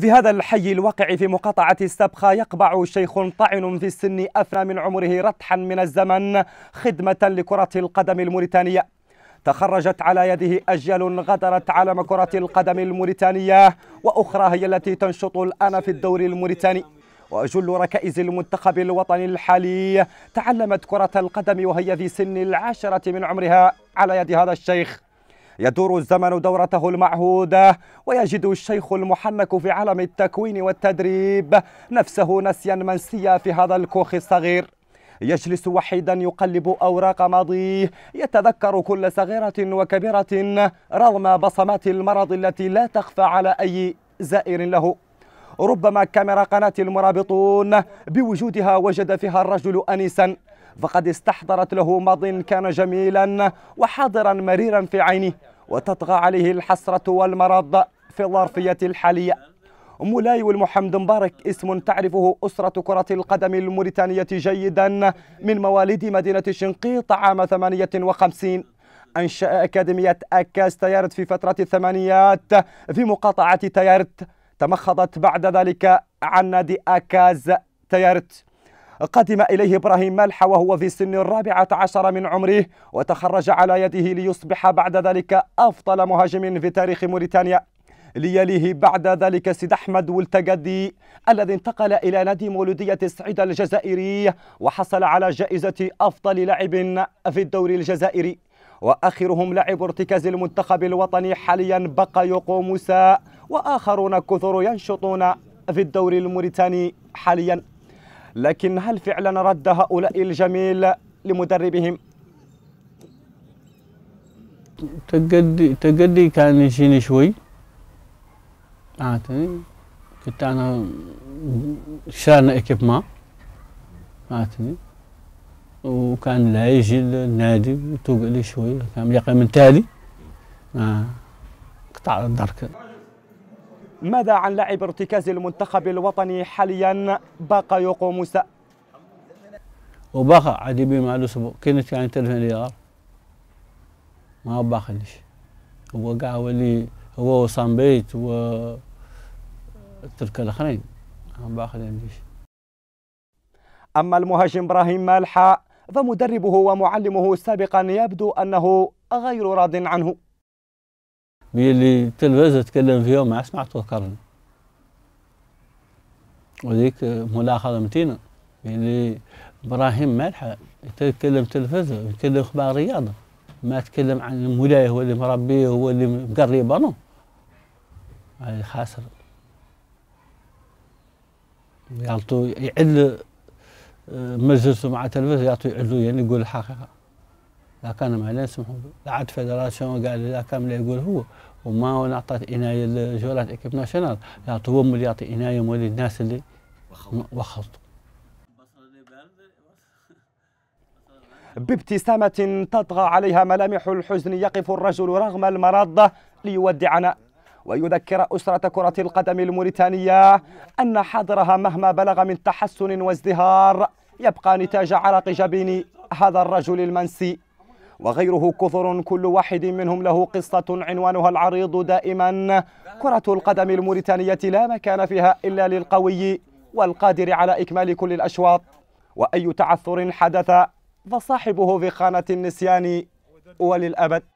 في هذا الحي الواقع في مقاطعة السبخة يقبع شيخ طعن في السن أفنى من عمره رتحا من الزمن خدمة لكرة القدم الموريتانية تخرجت على يده أجيال غدرت عالم كرة القدم الموريتانية وأخرى هي التي تنشط الآن في الدوري الموريتاني وجل ركائز المنتخب الوطني الحالي تعلمت كرة القدم وهي في سن العاشرة من عمرها على يد هذا الشيخ يدور الزمن دورته المعهودة ويجد الشيخ المحنك في عالم التكوين والتدريب نفسه نسيا منسيا في هذا الكوخ الصغير يجلس وحيدا يقلب أوراق ماضيه يتذكر كل صغيرة وكبيرة رغم بصمات المرض التي لا تخفى على أي زائر له ربما كاميرا قناة المرابطون بوجودها وجد فيها الرجل أنيسا فقد استحضرت له ماض كان جميلا وحاضرا مريرا في عينه وتطغى عليه الحسرة والمرض في الظرفية الحالية مولاي والمحمد مبارك اسم تعرفه أسرة كرة القدم الموريتانية جيدا من مواليد مدينة شنقيط عام 58 أنشأ أكاديمية أكاس تيارت في فترة الثمانيات في مقاطعة تيارت تمخضت بعد ذلك عن نادي أكاز تيارت قدم إليه إبراهيم ملح وهو في سن الرابعة عشر من عمره وتخرج على يده ليصبح بعد ذلك أفضل مهاجم في تاريخ موريتانيا ليليه بعد ذلك سيد أحمد والتقدي الذي انتقل إلى نادي مولودية سعيد الجزائري وحصل على جائزة أفضل لاعب في الدوري الجزائري وآخرهم لاعب ارتكاز المنتخب الوطني حاليا يقوم موسى وآخرون كثر ينشطون في الدوري الموريتاني حاليا لكن هل فعلا رد هؤلاء الجميل لمدربهم؟ تقدي تقدي كان يشيني شوي معناتني كنت انا شرعنا ايكيب ما معناتني وكان لا يجي النادي وتوقع لي شوي كان يقع من تالي قطع الدرك ماذا عن لاعب ارتكاز المنتخب الوطني حاليا باقا يوقو موسى وباقا عادي بما سبو كنت يعني تلفن ليار ما باخ ليش هو قاع ولي هو وصام بيت و ترك الاخرين ما باخ ليش اما المهاجم ابراهيم مالحه فمدربه ومعلمه سابقا يبدو انه غير راض عنه باللي التلفزه تكلم فيها ما سمعت وكرني وذيك ملاحظه متينه باللي ابراهيم مالحه يتكلم تلفزه يتكلم اخبار رياضه ما تكلم عن مولاي هو اللي مربيه هو اللي مقرب انا هذا خاسر يعطوا يعل آه، مجلسه مع التلفزه يعطوا يعلو يعني يقول الحقيقه اذا كان ما يسمحوا عاد فيدراسيون قال اذا كان يقول هو وما نعطت عنايه لجولات ايكيب ناسيونال يعطوا اللي يعطي اناي مولي الناس اللي وخلط بابتسامة تطغى عليها ملامح الحزن يقف الرجل رغم المرض ليودعنا ويذكر أسرة كرة القدم الموريتانية أن حظرها مهما بلغ من تحسن وازدهار يبقى نتاج عرق جبين هذا الرجل المنسي وغيره كثر كل واحد منهم له قصة عنوانها العريض دائما كرة القدم الموريتانية لا مكان فيها إلا للقوي والقادر على إكمال كل الأشواط وأي تعثر حدث فصاحبه في خانة النسيان وللأبد